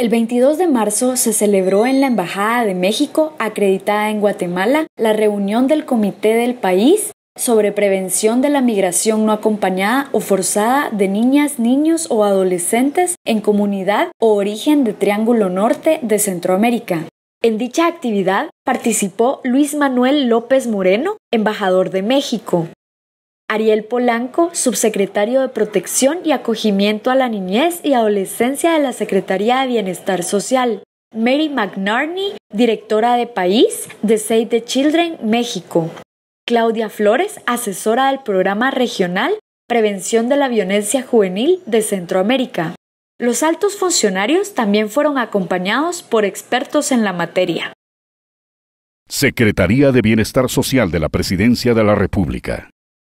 El 22 de marzo se celebró en la Embajada de México, acreditada en Guatemala, la reunión del Comité del País sobre prevención de la migración no acompañada o forzada de niñas, niños o adolescentes en comunidad o origen de Triángulo Norte de Centroamérica. En dicha actividad participó Luis Manuel López Moreno, embajador de México, Ariel Polanco, subsecretario de Protección y Acogimiento a la Niñez y Adolescencia de la Secretaría de Bienestar Social. Mary McNarney, directora de País de Save the Children, México. Claudia Flores, asesora del programa regional Prevención de la Violencia Juvenil de Centroamérica. Los altos funcionarios también fueron acompañados por expertos en la materia. Secretaría de Bienestar Social de la Presidencia de la República.